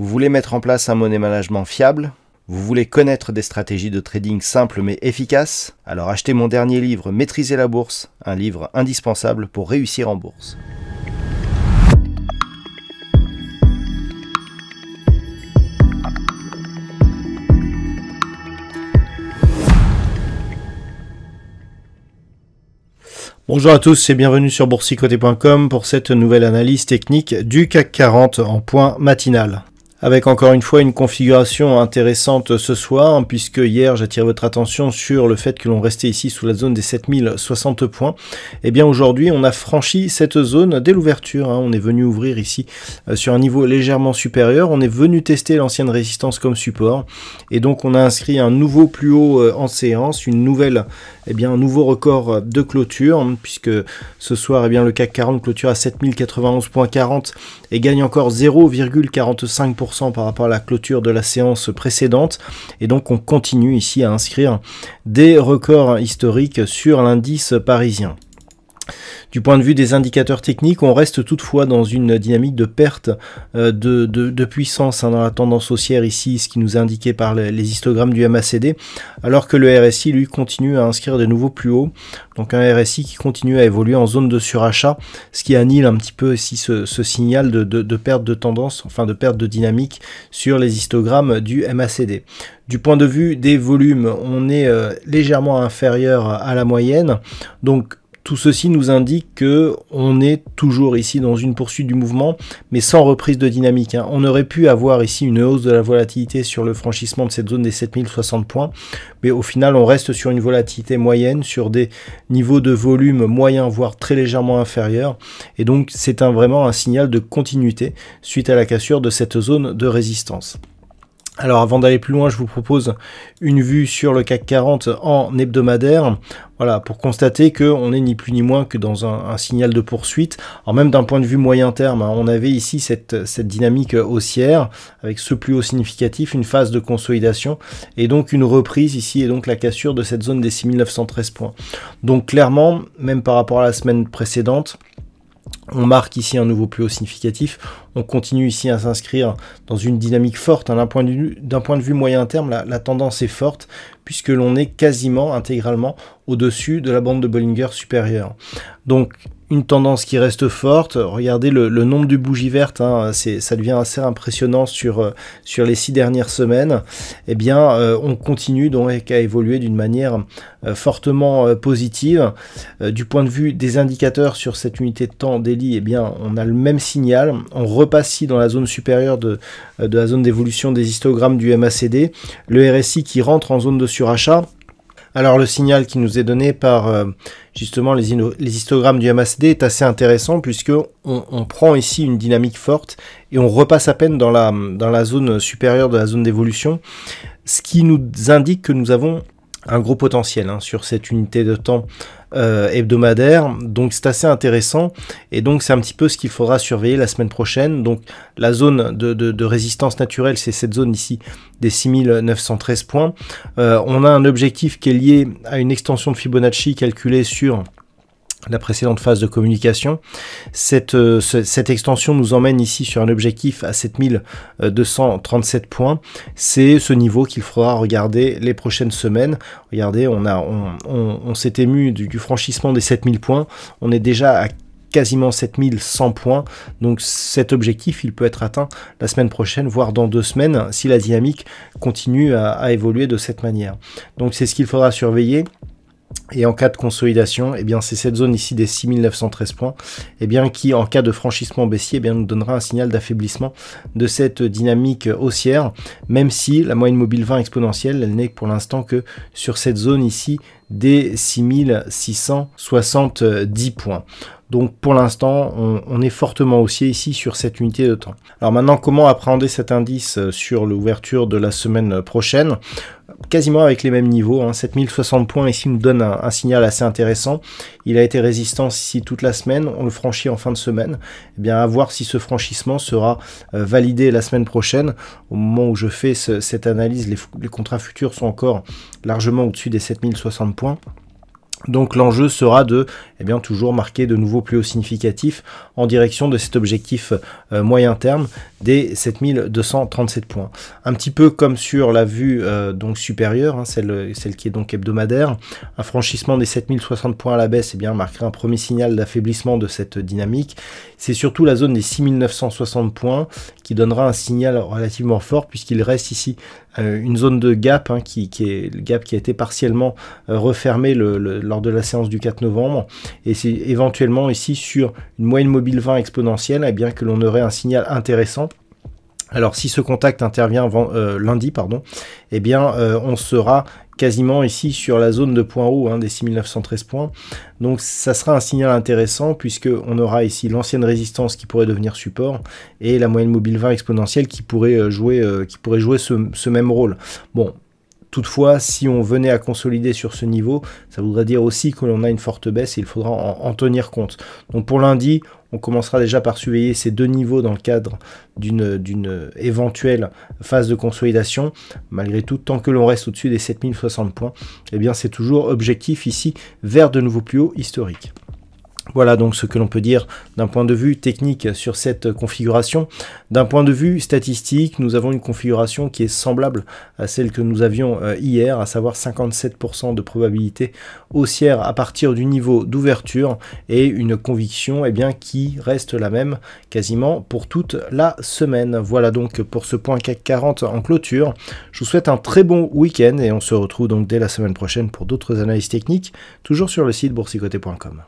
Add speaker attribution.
Speaker 1: Vous voulez mettre en place un monnaie management fiable Vous voulez connaître des stratégies de trading simples mais efficaces Alors achetez mon dernier livre Maîtriser la bourse, un livre indispensable pour réussir en bourse. Bonjour à tous et bienvenue sur boursicoté.com pour cette nouvelle analyse technique du CAC 40 en point matinal avec encore une fois une configuration intéressante ce soir, puisque hier j'attire votre attention sur le fait que l'on restait ici sous la zone des 7060 points. Et eh bien aujourd'hui on a franchi cette zone dès l'ouverture, hein. on est venu ouvrir ici euh, sur un niveau légèrement supérieur, on est venu tester l'ancienne résistance comme support, et donc on a inscrit un nouveau plus haut euh, en séance, une nouvelle, et eh bien un nouveau record de clôture, puisque ce soir et eh bien le CAC 40 clôture à 7091.40 et gagne encore 0,45% par rapport à la clôture de la séance précédente. Et donc on continue ici à inscrire des records historiques sur l'indice parisien. Du point de vue des indicateurs techniques, on reste toutefois dans une dynamique de perte euh, de, puissance hein, dans la tendance haussière ici, ce qui nous est indiqué par les, histogrammes du MACD, alors que le RSI lui continue à inscrire de nouveaux plus hauts. Donc un RSI qui continue à évoluer en zone de surachat, ce qui annule un petit peu ici ce, signal de, perte de tendance, enfin de perte de dynamique sur les histogrammes du MACD. Du point de vue des volumes, on est euh, légèrement inférieur à la moyenne, donc tout ceci nous indique que on est toujours ici dans une poursuite du mouvement, mais sans reprise de dynamique. Hein. On aurait pu avoir ici une hausse de la volatilité sur le franchissement de cette zone des 7060 points, mais au final, on reste sur une volatilité moyenne, sur des niveaux de volume moyens, voire très légèrement inférieurs. Et donc, c'est un, vraiment un signal de continuité suite à la cassure de cette zone de résistance. Alors avant d'aller plus loin, je vous propose une vue sur le CAC 40 en hebdomadaire. Voilà, pour constater qu'on est ni plus ni moins que dans un, signal de poursuite. En même d'un point de vue moyen terme, hein, on avait ici cette, cette, dynamique haussière, avec ce plus haut significatif, une phase de consolidation, et donc une reprise ici, et donc la cassure de cette zone des 6913 points. Donc clairement, même par rapport à la semaine précédente, on marque ici un nouveau plus haut significatif. On continue ici à s'inscrire dans une dynamique forte. Hein. D'un point, de vue moyen terme, la, la tendance est forte puisque l'on est quasiment intégralement au-dessus de la bande de Bollinger supérieure. Donc une tendance qui reste forte. Regardez le, nombre de bougies vertes, hein, ça devient assez impressionnant sur, euh, sur les six dernières semaines. Eh bien, euh, on continue donc à évoluer d'une manière euh, fortement positive. du point de vue des indicateurs sur cette unité de temps délit, eh bien, on a le même signal. On repasse ici dans la zone supérieure de, de la zone d'évolution des histogrammes du MACD. Le RSI qui rentre en zone de surachat alors le signal qui nous est donné par euh, justement les, les, histogrammes du MACD est assez intéressant puisque on, prend ici une dynamique forte et on repasse à peine dans la, dans la zone supérieure de la zone d'évolution, ce qui nous indique que nous avons un gros potentiel hein, sur cette unité de temps euh, hebdomadaire. Donc c'est assez intéressant. Et donc c'est un petit peu ce qu'il faudra surveiller la semaine prochaine. Donc la zone de, résistance naturelle, c'est cette zone ici des 6913 points. Euh, on a un objectif qui est lié à une extension de Fibonacci calculée sur la précédente phase de communication. Cette, euh, cette extension nous emmène ici sur un objectif à 7237 euh, points. C'est ce niveau qu'il faudra regarder les prochaines semaines. Regardez, on, on, s'est ému du, franchissement des 7000 points. On est déjà à quasiment 7100 points. Donc cet objectif, il peut être atteint la semaine prochaine, voire dans deux semaines, si la dynamique continue à évoluer de cette manière. Donc c'est ce qu'il faudra surveiller. Et en cas de consolidation, eh bien c'est cette zone ici des 6913 points eh bien qui, en cas de franchissement baissier, eh bien nous donnera un signal d'affaiblissement de cette dynamique haussière, même si la moyenne mobile 20 exponentielle, elle n'est pour l'instant que sur cette zone ici des 6670 points. Donc pour l'instant, on, on, est fortement haussier ici sur cette unité de temps. Alors maintenant, comment appréhender cet indice sur l'ouverture de la semaine prochaine quasiment avec les mêmes niveaux. Hein. 7060 points ici nous donne un, signal assez intéressant. Il a été résistant ici toute la semaine. On le franchit en fin de semaine. Eh bien, à voir si ce franchissement sera euh, validé la semaine prochaine. Au moment où je fais cette analyse, les, les contrats futurs sont encore largement au-dessus des 7060 points. Donc l'enjeu sera de eh bien, toujours marquer de nouveaux plus haut significatifs en direction de cet objectif euh, moyen terme des 7237 points. Un petit peu comme sur la vue euh, donc supérieure, hein, celle, celle, qui est donc hebdomadaire, un franchissement des 7060 points à la baisse eh bien, marquerait un premier signal d'affaiblissement de cette dynamique. C'est surtout la zone des 6960 points qui donnera un signal relativement fort puisqu'il reste ici euh, une zone de gap, hein, qui, est le gap qui a été partiellement refermée euh, refermé lors de la séance du 4 novembre. Et c'est éventuellement ici sur une moyenne mobile 20 exponentielle, et eh bien que l'on aurait un signal intéressant alors si ce contact intervient euh, lundi, pardon, eh bien euh, on sera quasiment ici sur la zone de point haut hein, des 6913 points. Donc ça sera un signal intéressant puisque on aura ici l'ancienne résistance qui pourrait devenir support et la moyenne mobile 20 exponentielle qui pourrait euh, jouer, qui pourrait jouer ce, ce même rôle. Bon, Toutefois, si on venait à consolider sur ce niveau, ça voudrait dire aussi que l'on a une forte baisse et il faudra en, tenir compte. Donc pour lundi, on commencera déjà par surveiller ces deux niveaux dans le cadre d'une éventuelle phase de consolidation. Malgré tout, tant que l'on reste au-dessus des 7060 points, eh bien c'est toujours objectif ici vers de nouveaux plus hauts historiques. Voilà donc ce que l'on peut dire d'un point de vue technique sur cette configuration. D'un point de vue statistique, nous avons une configuration qui est semblable à celle que nous avions euh, hier, à savoir 57% de probabilité haussière à partir du niveau d'ouverture et une conviction eh bien, qui reste la même quasiment pour toute la semaine. Voilà donc pour ce point CAC 40 en clôture. Je vous souhaite un très bon week-end et on se retrouve donc dès la semaine prochaine pour d'autres analyses techniques, toujours sur le site boursicoté.com.